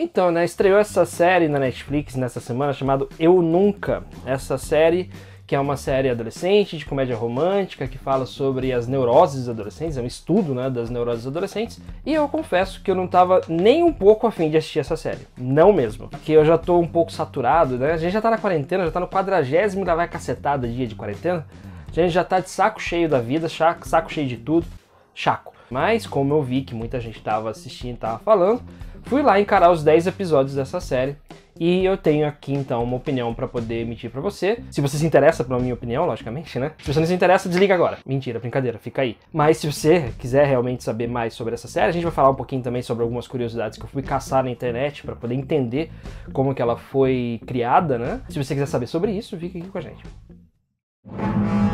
Então, né, estreou essa série na Netflix nessa semana chamado Eu Nunca. Essa série que é uma série adolescente de comédia romântica que fala sobre as neuroses adolescentes, é um estudo, né, das neuroses adolescentes. E eu confesso que eu não estava nem um pouco afim de assistir essa série, não mesmo, porque eu já estou um pouco saturado, né? A gente já está na quarentena, já está no quadragésimo da vai cacetada dia de quarentena. A gente já está de saco cheio da vida, saco cheio de tudo, chaco. Mas como eu vi que muita gente estava assistindo, e estava falando, Fui lá encarar os 10 episódios dessa série e eu tenho aqui então uma opinião para poder emitir para você. Se você se interessa pela minha opinião, logicamente, né? Se você não se interessa, desliga agora. Mentira, brincadeira, fica aí. Mas se você quiser realmente saber mais sobre essa série, a gente vai falar um pouquinho também sobre algumas curiosidades que eu fui caçar na internet para poder entender como que ela foi criada, né? Se você quiser saber sobre isso, fica aqui com a gente. Música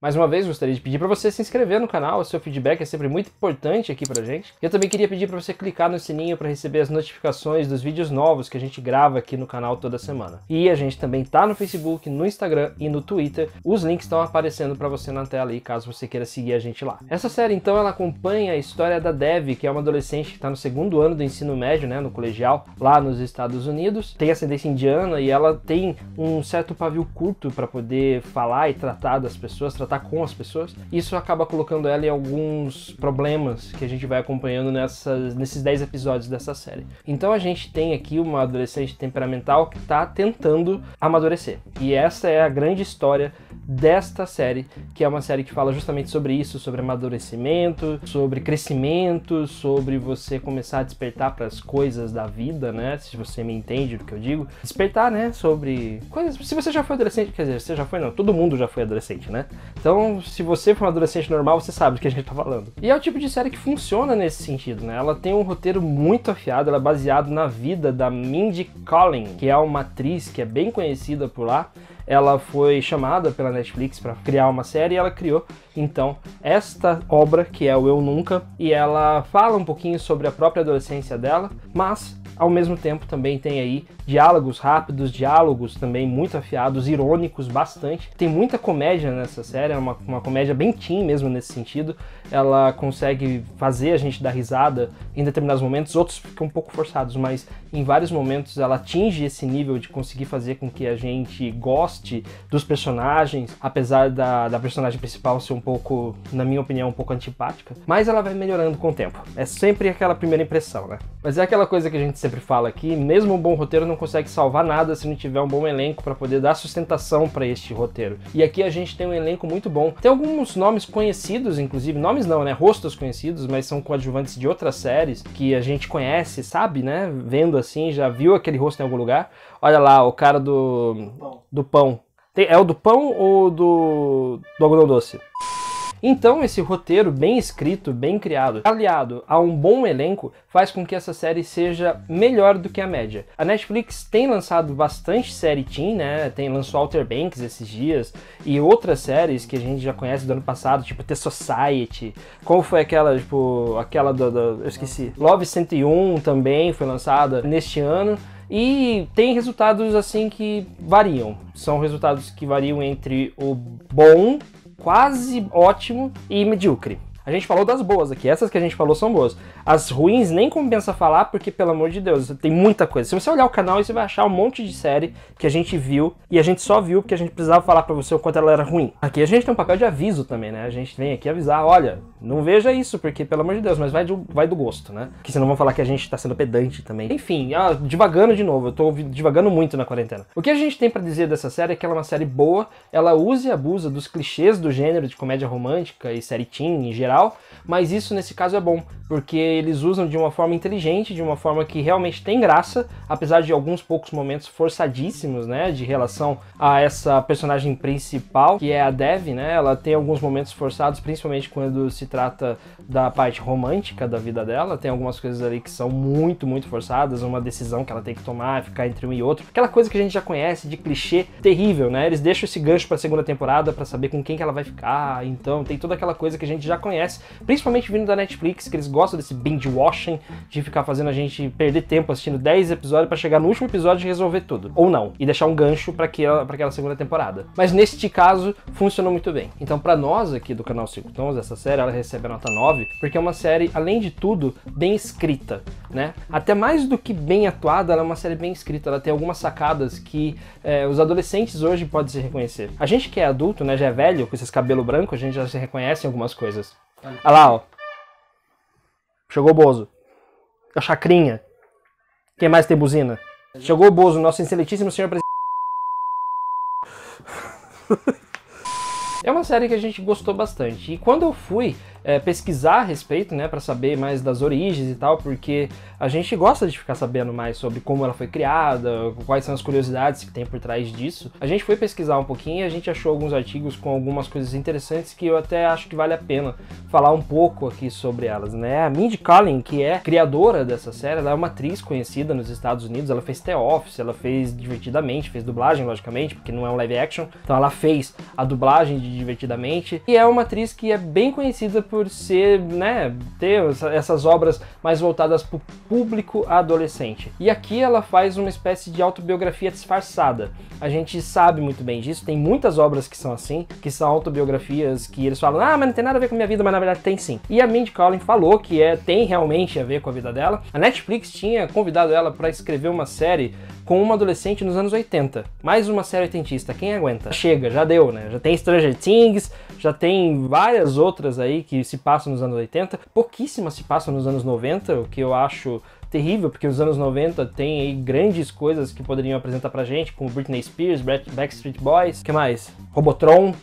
Mais uma vez, gostaria de pedir para você se inscrever no canal, o seu feedback é sempre muito importante aqui pra gente. Eu também queria pedir para você clicar no sininho para receber as notificações dos vídeos novos que a gente grava aqui no canal toda semana. E a gente também tá no Facebook, no Instagram e no Twitter. Os links estão aparecendo para você na tela aí, caso você queira seguir a gente lá. Essa série, então, ela acompanha a história da Dev, que é uma adolescente que está no segundo ano do ensino médio, né, no colegial, lá nos Estados Unidos. Tem ascendência indiana e ela tem um certo pavio curto para poder falar e tratar das pessoas, tratar Tá com as pessoas, isso acaba colocando ela em alguns problemas que a gente vai acompanhando nessas, nesses 10 episódios dessa série. Então a gente tem aqui uma adolescente temperamental que está tentando amadurecer. E essa é a grande história desta série, que é uma série que fala justamente sobre isso, sobre amadurecimento, sobre crescimento, sobre você começar a despertar para as coisas da vida, né? Se você me entende do que eu digo, despertar, né? Sobre coisas. Se você já foi adolescente, quer dizer, você já foi não, todo mundo já foi adolescente, né? Então, se você for um adolescente normal, você sabe do que a gente tá falando. E é o tipo de série que funciona nesse sentido, né? Ela tem um roteiro muito afiado, ela é baseado na vida da Mindy Collin, que é uma atriz que é bem conhecida por lá ela foi chamada pela Netflix para criar uma série e ela criou então esta obra que é o Eu Nunca e ela fala um pouquinho sobre a própria adolescência dela, mas ao mesmo tempo também tem aí diálogos rápidos, diálogos também muito afiados, irônicos bastante. Tem muita comédia nessa série, é uma, uma comédia bem teen mesmo nesse sentido. Ela consegue fazer a gente dar risada em determinados momentos, outros ficam um pouco forçados, mas em vários momentos ela atinge esse nível de conseguir fazer com que a gente goste dos personagens, apesar da, da personagem principal ser um pouco, na minha opinião, um pouco antipática. Mas ela vai melhorando com o tempo. É sempre aquela primeira impressão, né? Mas é aquela coisa que a gente se sempre fala aqui, mesmo um bom roteiro não consegue salvar nada se não tiver um bom elenco para poder dar sustentação para este roteiro. E aqui a gente tem um elenco muito bom. Tem alguns nomes conhecidos, inclusive, nomes não, né? Rostos conhecidos, mas são coadjuvantes de outras séries que a gente conhece, sabe, né? Vendo assim, já viu aquele rosto em algum lugar. Olha lá, o cara do. Pão. Do pão. Tem, é o do pão ou do. do algodão doce? Então, esse roteiro bem escrito, bem criado, aliado a um bom elenco, faz com que essa série seja melhor do que a média. A Netflix tem lançado bastante série teen, né? Tem lançou Outer Banks esses dias e outras séries que a gente já conhece do ano passado, tipo The Society. Como foi aquela, tipo, aquela da, eu esqueci. Love 101 também foi lançada neste ano e tem resultados assim que variam. São resultados que variam entre o bom quase ótimo e medíocre. A gente falou das boas aqui, essas que a gente falou são boas. As ruins nem compensa falar, porque, pelo amor de Deus, tem muita coisa. Se você olhar o canal, você vai achar um monte de série que a gente viu, e a gente só viu porque a gente precisava falar para você o quanto ela era ruim. Aqui a gente tem um papel de aviso também, né? A gente vem aqui avisar, olha, não veja isso, porque, pelo amor de Deus, mas vai do, vai do gosto, né? Que senão vão falar que a gente tá sendo pedante também. Enfim, ah, devagando de novo, eu tô devagando muito na quarentena. O que a gente tem para dizer dessa série é que ela é uma série boa, ela usa e abusa dos clichês do gênero de comédia romântica e série teen em geral, geral, mas isso nesse caso é bom, porque eles usam de uma forma inteligente, de uma forma que realmente tem graça, apesar de alguns poucos momentos forçadíssimos, né, de relação a essa personagem principal, que é a Dev, né? Ela tem alguns momentos forçados, principalmente quando se trata da parte romântica da vida dela, tem algumas coisas ali que são muito, muito forçadas, uma decisão que ela tem que tomar, ficar entre um e outro. Aquela coisa que a gente já conhece de clichê terrível, né? Eles deixam esse gancho para a segunda temporada para saber com quem que ela vai ficar, então tem toda aquela coisa que a gente já conhece principalmente vindo da Netflix, que eles gostam desse binge watching, de ficar fazendo a gente perder tempo assistindo 10 episódios para chegar no último episódio e resolver tudo. Ou não, e deixar um gancho para aquela segunda temporada. Mas neste caso, funcionou muito bem. Então, para nós aqui do canal Cinco Tons, essa série ela recebe a nota 9, porque é uma série, além de tudo, bem escrita, né? Até mais do que bem atuada, ela é uma série bem escrita, ela tem algumas sacadas que é, os adolescentes hoje podem se reconhecer. A gente que é adulto, né, já é velho, com esses cabelos brancos, a gente já se reconhece em algumas coisas. Olha lá, ó. Chegou o Bozo. A Chacrinha. Quem mais tem buzina? Chegou o Bozo, nosso excelentíssimo senhor presidente. É uma série que a gente gostou bastante. E quando eu fui é, pesquisar a respeito, né, para saber mais das origens e tal, porque a gente gosta de ficar sabendo mais sobre como ela foi criada, quais são as curiosidades que tem por trás disso. A gente foi pesquisar um pouquinho e a gente achou alguns artigos com algumas coisas interessantes que eu até acho que vale a pena falar um pouco aqui sobre elas, né? A Mindy Kaling, que é criadora dessa série, ela é uma atriz conhecida nos Estados Unidos, ela fez The Office, ela fez Divertidamente, fez dublagem, logicamente, porque não é um live action. Então ela fez a dublagem de de Divertidamente. E é uma atriz que é bem conhecida por ser, né, ter essas obras mais voltadas para o público adolescente. E aqui ela faz uma espécie de autobiografia disfarçada. A gente sabe muito bem disso, tem muitas obras que são assim, que são autobiografias que eles falam, ah, mas não tem nada a ver com a minha vida, mas na verdade tem sim. E a Mindy Collin falou que é, tem realmente a ver com a vida dela. A Netflix tinha convidado ela para escrever uma série com uma adolescente nos anos 80. Mais uma série oitentista, quem aguenta? Chega, já deu, né? Já tem Stranger Things, já tem várias outras aí que se passam nos anos 80. Pouquíssimas se passam nos anos 90, o que eu acho terrível, porque os anos 90 tem aí grandes coisas que poderiam apresentar pra gente, como Britney Spears, Backstreet Boys, que mais? Robotron,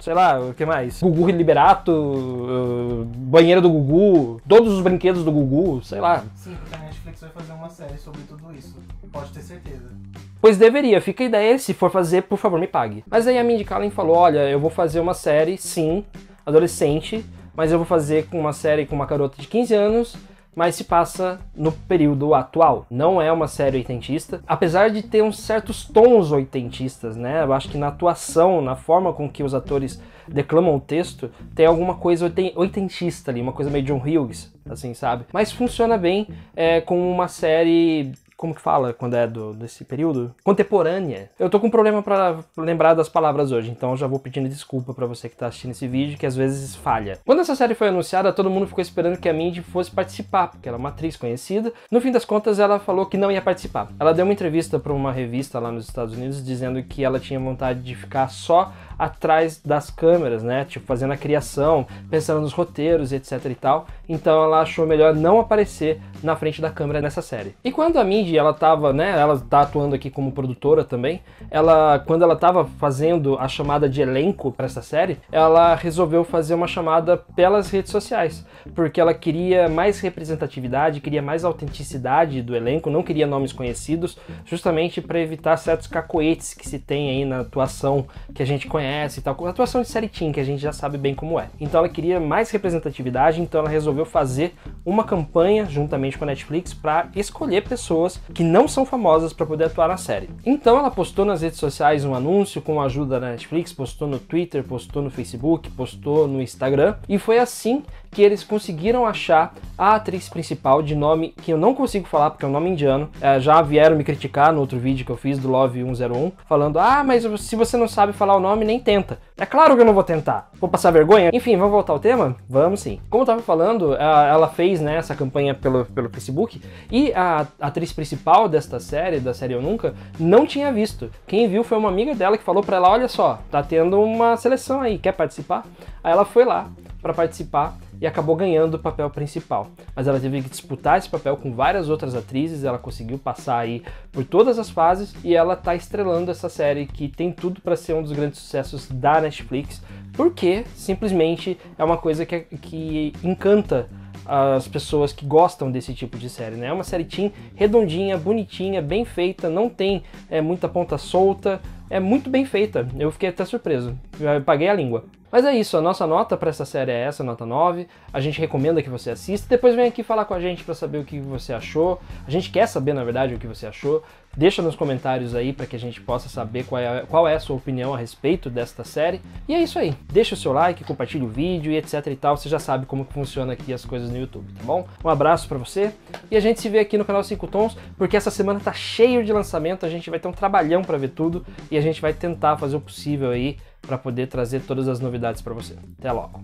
sei lá, o que mais? Gugu Liberato, uh, banheira do Gugu, todos os brinquedos do Gugu, sei lá. Sim, porque a Netflix vai fazer uma série sobre tudo isso, pode ter certeza. Pois deveria, fica a ideia, se for fazer, por favor me pague. Mas aí a Mindy Kaling falou, olha, eu vou fazer uma série, sim, adolescente, mas eu vou fazer com uma série com uma garota de 15 anos mas se passa no período atual. Não é uma série oitentista, apesar de ter uns certos tons oitentistas, né? Eu acho que na atuação, na forma com que os atores declamam o texto, tem alguma coisa oitentista ali, uma coisa meio John Hughes, assim, sabe? Mas funciona bem é, com uma série como que fala quando é do, desse período? Contemporânea. Eu tô com um problema para lembrar das palavras hoje, então já vou pedindo desculpa para você que tá assistindo esse vídeo, que às vezes falha. Quando essa série foi anunciada, todo mundo ficou esperando que a Mindy fosse participar, porque ela é uma atriz conhecida. No fim das contas, ela falou que não ia participar. Ela deu uma entrevista para uma revista lá nos Estados Unidos dizendo que ela tinha vontade de ficar só atrás das câmeras, né? Tipo, fazendo a criação, pensando nos roteiros, etc e tal. Então ela achou melhor não aparecer na frente da câmera nessa série. E quando a Mindy, ela tava, né? Ela tá atuando aqui como produtora também. Ela, quando ela tava fazendo a chamada de elenco para essa série, ela resolveu fazer uma chamada pelas redes sociais, porque ela queria mais representatividade, queria mais autenticidade do elenco, não queria nomes conhecidos, justamente para evitar certos cacoetes que se tem aí na atuação que a gente conhece conhece e tal, atuação de série teen, que a gente já sabe bem como é. Então ela queria mais representatividade, então ela resolveu fazer uma campanha juntamente com a Netflix para escolher pessoas que não são famosas para poder atuar na série. Então ela postou nas redes sociais um anúncio com a ajuda da Netflix, postou no Twitter, postou no Facebook, postou no Instagram, e foi assim que eles conseguiram achar a atriz principal de nome que eu não consigo falar porque é um nome indiano. É, já vieram me criticar no outro vídeo que eu fiz do Love 101, falando: "Ah, mas se você não sabe falar o nome, nem tenta". É claro que eu não vou tentar. Vou passar vergonha. Enfim, vamos voltar ao tema? Vamos sim. Como eu tava falando, ela fez, né, essa campanha pelo, pelo Facebook e a atriz principal desta série, da série Eu Nunca, não tinha visto. Quem viu foi uma amiga dela que falou para ela: "Olha só, tá tendo uma seleção aí, quer participar?". Aí ela foi lá, para participar e acabou ganhando o papel principal. Mas ela teve que disputar esse papel com várias outras atrizes, ela conseguiu passar aí por todas as fases e ela tá estrelando essa série que tem tudo para ser um dos grandes sucessos da Netflix, porque simplesmente é uma coisa que, que encanta as pessoas que gostam desse tipo de série, né? É uma série teen redondinha, bonitinha, bem feita, não tem é, muita ponta solta, é muito bem feita. Eu fiquei até surpreso, eu paguei a língua. Mas é isso, a nossa nota para essa série é essa, nota 9. A gente recomenda que você assista. Depois vem aqui falar com a gente para saber o que você achou. A gente quer saber, na verdade, o que você achou. Deixa nos comentários aí para que a gente possa saber qual é, qual é a sua opinião a respeito desta série. E é isso aí. Deixa o seu like, compartilha o vídeo e etc e tal. Você já sabe como funciona aqui as coisas no YouTube, tá bom? Um abraço para você e a gente se vê aqui no canal 5 Tons, porque essa semana tá cheio de lançamento, a gente vai ter um trabalhão para ver tudo e a gente vai tentar fazer o possível aí para poder trazer todas as novidades para você. Até logo.